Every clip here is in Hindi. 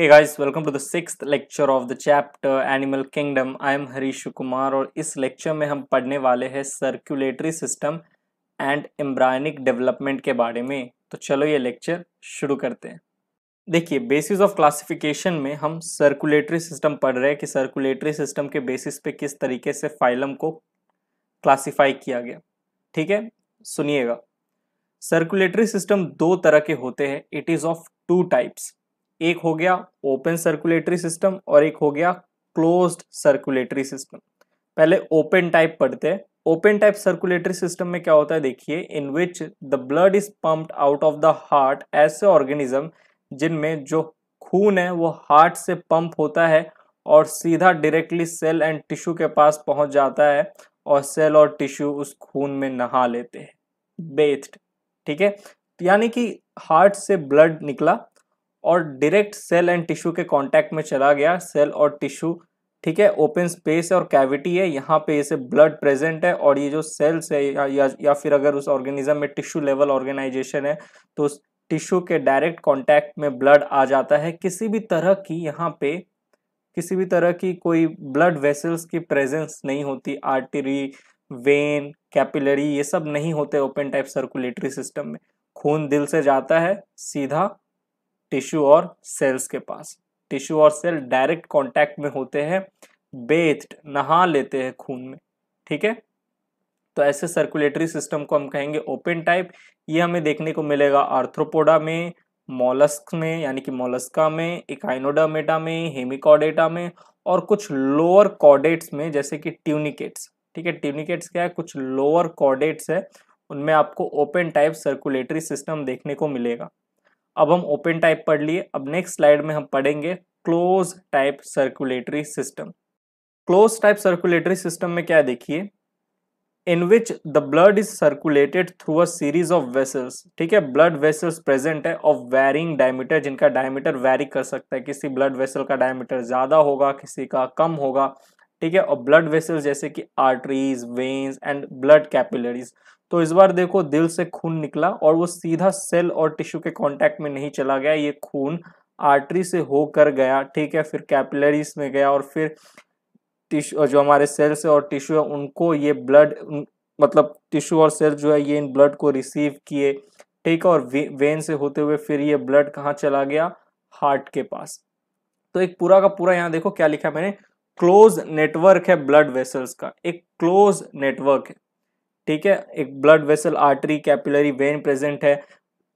Hey guys, welcome to the sixth lecture of the chapter Animal Kingdom. I am Harish Kumar और इस लेक्चर में हम पढ़ने वाले हैं circulatory system and embryonic development के बारे में तो चलो ये लेक्चर शुरू करते हैं देखिए बेसिस ऑफ क्लासिफिकेशन में हम सर्कुलेटरी सिस्टम पढ़ रहे हैं कि सर्कुलेटरी सिस्टम के बेसिस पे किस तरीके से फाइलम को क्लासिफाई किया गया ठीक है सुनिएगा सर्कुलेटरी सिस्टम दो तरह के होते हैं it is of two types एक हो गया ओपन सर्कुलेटरी सिस्टम और एक हो गया क्लोज्ड सर्कुलेटरी सिस्टम पहले ओपन टाइप पढ़ते हैं ओपन टाइप सर्कुलेटरी सिस्टम में क्या होता है देखिए in which the blood is pumped out of the heart ऐसे ऑर्गेनिज्म जिनमें जो खून है वो हार्ट से पंप होता है और सीधा डायरेक्टली सेल एंड टिश्यू के पास पहुंच जाता है और सेल और टिश्यू उस खून में नहा लेते हैं बेथ्ड ठीक है यानी कि हार्ट से ब्लड निकला और डायरेक्ट सेल एंड टिश्यू के कांटेक्ट में चला गया सेल और टिश्यू ठीक है ओपन स्पेस है और कैविटी है यहाँ पे इसे ब्लड प्रेजेंट है और ये जो सेल्स है या, या, या फिर अगर उस ऑर्गेनिज्म में टिश्यू लेवल ऑर्गेनाइजेशन है तो उस टिश्यू के डायरेक्ट कॉन्टैक्ट में ब्लड आ जाता है किसी भी तरह की यहाँ पे किसी भी तरह की कोई ब्लड वेसल्स की प्रेजेंस नहीं होती आर्टरी वेन कैपिलरी ये सब नहीं होते ओपन टाइप सर्कुलेटरी सिस्टम में खून दिल से जाता है सीधा टिश्यू और सेल्स के पास टिश्यू और सेल डायरेक्ट कांटेक्ट में होते हैं बेथ्ड नहा लेते हैं खून में ठीक है तो ऐसे सर्कुलेटरी सिस्टम को हम कहेंगे ओपन टाइप ये हमें देखने को मिलेगा आर्थ्रोपोडा में मोलस्क में यानी कि मोलस्का में इकाइनोडामेटा में हेमिकॉडेटा में और कुछ लोअर कॉडेट्स में जैसे कि ट्यूनिकेट्स ठीक है ट्यूनिकेट्स क्या है कुछ लोअर कॉडेट्स है उनमें आपको ओपन टाइप सर्कुलेटरी सिस्टम देखने को मिलेगा अब हम ओपन टाइप पढ़ लिए अब नेक्स्ट स्लाइड में हम पढ़ेंगे close type circulatory system close type circulatory system में क्या देखिए in which the blood is circulated through a series of vessels ठीक है ब्लड वेसल्स प्रेजेंट है ऑफ वैरिंग डायमीटर जिनका डायमीटर वेरी कर सकता है किसी ब्लड वेसल का डायमीटर ज़्यादा होगा किसी का कम होगा ठीक है और ब्लड वेसल्स जैसे कि arteries veins and blood capillaries तो इस बार देखो दिल से खून निकला और वो सीधा सेल और टिश्यू के कांटेक्ट में नहीं चला गया ये खून आर्टरी से होकर गया ठीक है फिर कैपिलरीज में गया और फिर टिश्यू जो हमारे सेल्स से और टिश्यू है उनको ये ब्लड मतलब टिश्यू और सेल जो है ये इन ब्लड को रिसीव किए ठीक है और वे, वेन से होते हुए फिर ये ब्लड कहाँ चला गया हार्ट के पास तो एक पूरा का पूरा यहाँ देखो क्या लिखा मैंने क्लोज नेटवर्क है ब्लड वेसल्स का एक क्लोज नेटवर्क है ठीक है एक blood vessel artery capillary vein present है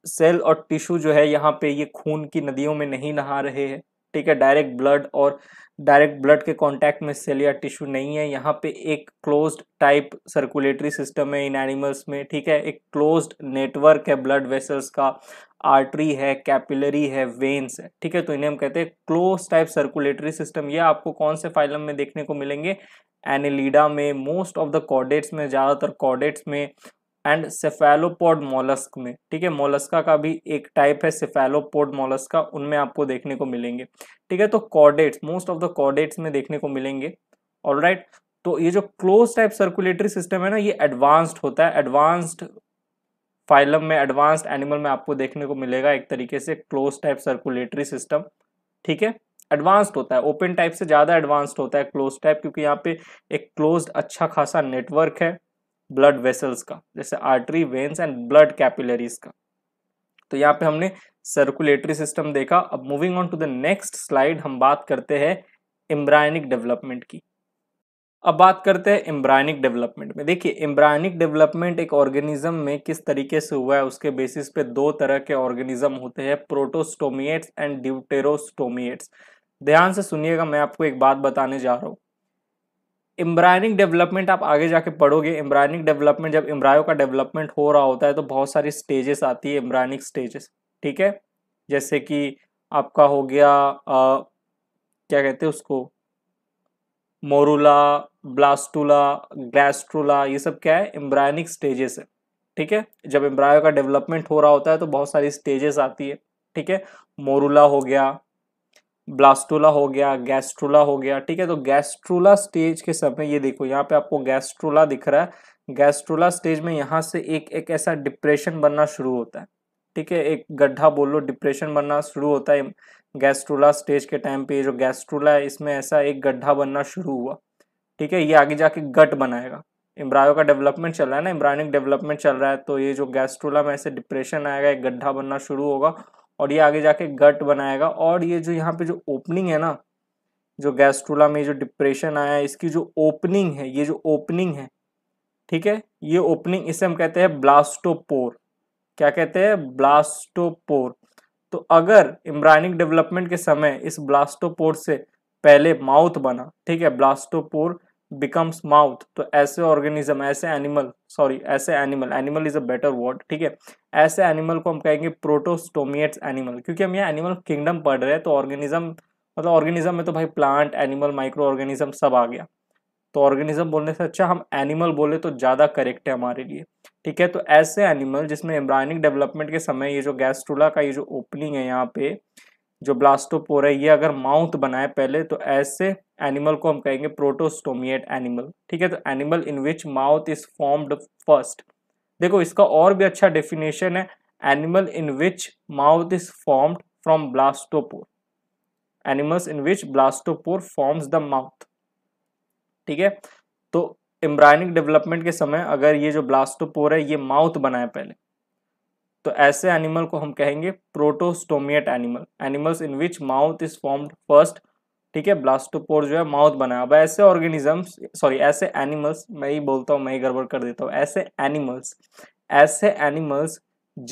सेल और टिश्यू जो है यहाँ पे ये खून की नदियों में नहीं नहा रहे हैं ठीक है डायरेक्ट ब्लड और डायरेक्ट ब्लड के कांटेक्ट में सेल या टिश्यू नहीं है यहाँ पे एक क्लोज्ड टाइप सर्कुलेटरी सिस्टम है इन एनिमल्स में ठीक है एक क्लोज्ड नेटवर्क है ब्लड वेसल्स का आर्टरी है कैपिलरी है वेन्स है ठीक है तो इन्हें हम कहते हैं क्लोज टाइप सर्कुलेटरी सिस्टम ये आपको कौन से फाइलम में देखने को मिलेंगे एनिलीडा में मोस्ट ऑफ द कॉडेट्स में ज़्यादातर कॉडेट्स में एंड सेफेलोपोड मोलस्क में ठीक है मोलस्का का भी एक टाइप है सेफेलोपोड मोलस्का उनमें आपको देखने को मिलेंगे ठीक है तो chordates most of the chordates में देखने को मिलेंगे ऑल तो ये जो क्लोज टाइप सर्कुलेटरी सिस्टम है ना ये एडवांस्ड होता है एडवांस्ड फाइलम में एडवांस्ड एनिमल में आपको देखने को मिलेगा एक तरीके से क्लोज टाइप सर्कुलेटरी सिस्टम ठीक है एडवांस्ड होता है ओपन टाइप से ज़्यादा एडवांस्ड होता है क्लोज टाइप क्योंकि यहाँ पे एक क्लोज अच्छा खासा नेटवर्क है ब्लड वेसल्स का जैसे artery veins and blood capillaries का तो यहाँ पे हमने सर्कुलेटरी सिस्टम देखा अब moving on to the next slide हम बात करते हैं इम्ब्रायनिक डेवलपमेंट की अब बात करते हैं एम्ब्रायनिक डेवलपमेंट में देखिए एम्ब्रायनिक डेवलपमेंट एक ऑर्गेनिज्म में किस तरीके से हुआ है उसके बेसिस पे दो तरह के ऑर्गेनिज्म होते हैं प्रोटोस्टोमिएट्स एंड ड्यूटेरोस्टोमिएट्स ध्यान से सुनिएगा मैं आपको एक बात बताने जा रहा हूँ एम्ब्रायनिक डेवलपमेंट आप आगे जाके पढ़ोगे एम्ब्रायनिक डेवलपमेंट जब एम्ब्रायो का डेवलपमेंट हो रहा होता है तो बहुत सारी स्टेजेस आती है एम्ब्रायनिक स्टेजेस ठीक है जैसे कि आपका हो गया आ, क्या कहते हैं उसको मोरूला ब्लास्टूला ग्लैस्ट्रूला ये सब क्या है एम्ब्रायनिक स्टेजेस है ठीक है जब एम्ब्रायो का डेवलपमेंट हो रहा होता है तो बहुत सारी स्टेजेस आती है ठीक है मोरूला हो गया ब्लास्टूला हो गया गैस्ट्रोला हो गया ठीक है तो गैस्ट्रोला स्टेज के समय ये देखो यहाँ पे आपको गैस्ट्रोला दिख रहा है गैस्ट्रोला स्टेज में यहाँ से एक एक ऐसा डिप्रेशन बनना शुरू होता है ठीक है एक गड्ढा बोल लो डिप्रेशन बनना शुरू होता है गैस्ट्रोला स्टेज के टाइम पे जो गैस्ट्रोला है इसमें ऐसा एक गड्ढा बनना शुरू हुआ ठीक है ये आगे जाके गट बनाएगा इम्ब्रायो का डेवलपमेंट चल रहा है ना इम्ब्रायनिक डेवलपमेंट चल रहा है तो ये जो गैस्ट्रोला में ऐसे डिप्रेशन आएगा एक गड्ढा बनना शुरू होगा और ये आगे जाके गट बनाएगा और ये जो यहाँ पे जो ओपनिंग है ना जो गैस्ट्रोला में जो डिप्रेशन आया है इसकी जो ओपनिंग है ये जो ओपनिंग है ठीक है ये ओपनिंग इसे हम कहते हैं ब्लास्टोपोर क्या कहते हैं ब्लास्टोपोर तो अगर इम्ब्रायनिक डेवलपमेंट के समय इस ब्लास्टोपोर से पहले माउथ बना ठीक है ब्लास्टोपोर बिकम्स माउथ तो ऐसे ऑर्गेनिज्म ऐसे एनिमल सॉरी ऐसे animal animal is a better word ठीक है ऐसे एनिमल को हम कहेंगे प्रोटोस्टोमिएट्स एनिमल क्योंकि हम ये एनिमल किंगडम पढ़ रहे हैं तो ऑर्गेनिज्म मतलब ऑर्गेनिज्म में तो भाई प्लांट एनिमल माइक्रो ऑर्गेनिज्म सब आ गया तो ऑर्गेनिज्म बोलने से अच्छा हम एनिमल बोले तो ज़्यादा करेक्ट है हमारे लिए ठीक है तो ऐसे एनिमल जिसमें एम्ब्रायनिक डेवलपमेंट के समय ये जो गैस्ट्रोला का ये जो ओपनिंग है यहाँ पे जो ब्लास्टोपोर है ये अगर माउथ बनाए पहले तो ऐसे एनिमल को हम कहेंगे प्रोटोस्टोमिएट एनिमल ठीक है तो animal in which mouth is formed first देखो इसका और भी अच्छा डेफिनेशन है animal in which mouth is formed from blastopore animals in which blastopore forms the mouth ठीक है तो एम्ब्रायनिक डेवलपमेंट के समय अगर ये जो ब्लास्टोपोर है ये माउथ बनाए पहले तो ऐसे एनिमल को हम कहेंगे protostomiate animal animals in which mouth is formed first ठीक है ब्लास्टोपोर जो है माउथ बना अब ऐसे ऑर्गेनिजम्स सॉरी ऐसे एनिमल्स मैं ही बोलता हूँ मैं ही गड़बड़ कर देता हूँ ऐसे एनिमल्स ऐसे एनिमल्स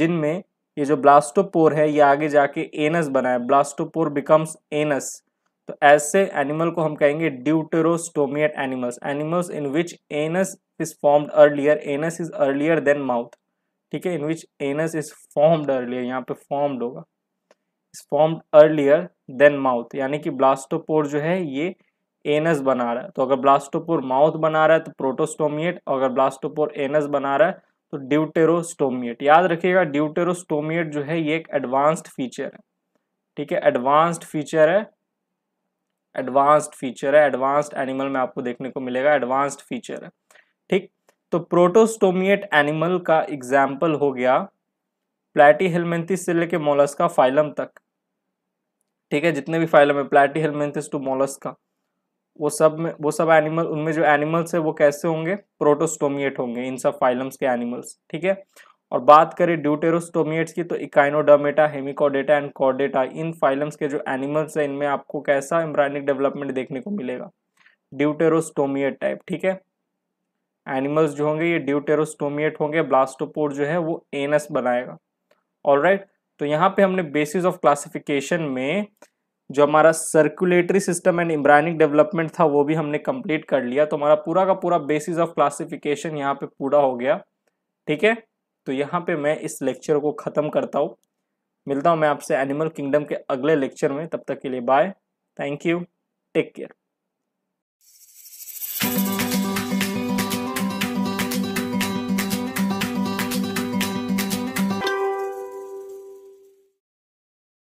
जिनमें ये जो ब्लास्टोपोर है ये आगे जाके एनस बनाए ब्लास्टोपोर बिकम्स एनस तो ऐसे एनिमल को हम कहेंगे deuterostomiate animals animals in which anus is formed earlier anus is earlier than mouth ठीक है in which anus is formed earlier यहाँ पे फॉर्म्ड होगा is formed earlier than mouth यानी कि ब्लास्टोपोर जो है ये एनस बना रहा है तो अगर ब्लास्टोपोर माउथ बना रहा है तो प्रोटोस्टोमिएट अगर ब्लास्टोपोर एनस बना रहा है तो ड्यूटेरोस्टोमिएट याद रखिएगा ड्यूटेरोस्टोमिएट जो है ये एक एडवांस्ड फीचर है ठीक है एडवांस्ड फीचर है एडवांस्ड फीचर है एडवांस्ड एनिमल में आपको देखने को मिलेगा एडवांस्ड फीचर है ठीक तो प्रोटोस्टोमिएट एनिमल का एग्जाम्पल हो गया प्लेटी हेलमेंथिस से लेके मोलस का फाइलम तक ठीक है जितने भी फाइलम है प्लेटी हेलमेंथिस टू मोलस का वो सब में वो सब एनिमल उनमें जो एनिमल्स है वो कैसे होंगे प्रोटोस्टोमिएट होंगे इन सब फाइलम्स के एनिमल्स ठीक है और बात करें ड्यूटेरोस्टोमिएट्स की तो इकाइनोडर्मेटा हेमिकोडेटा एंड कॉर्डेटा इन फाइलम्स के जो एनिमल्स हैं इनमें आपको कैसा एम्ब्रायनिक डेवलपमेंट देखने को मिलेगा ड्यूटेरोस्टोमिएट टाइप ठीक है एनिमल्स जो होंगे ये ड्यूटेरोस्टोमिएट होंगे ब्लास्टोपोर जो है वो एनस बनाएगा ऑल right? तो यहाँ पे हमने बेसिस ऑफ क्लासिफिकेशन में जो हमारा circulatory system and embryonic development था वो भी हमने कंप्लीट कर लिया तो हमारा पूरा का पूरा बेसिस ऑफ क्लासिफिकेशन यहाँ पे पूरा हो गया ठीक है तो यहाँ पे मैं इस लेक्चर को ख़त्म करता हूँ मिलता हूँ मैं आपसे एनिमल किंगडम के अगले लेक्चर में तब तक के लिए bye thank you take care